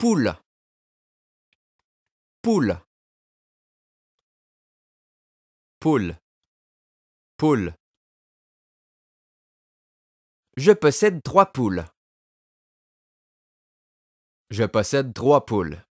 poule poule poule poule je possède trois poules. Je possède trois poules.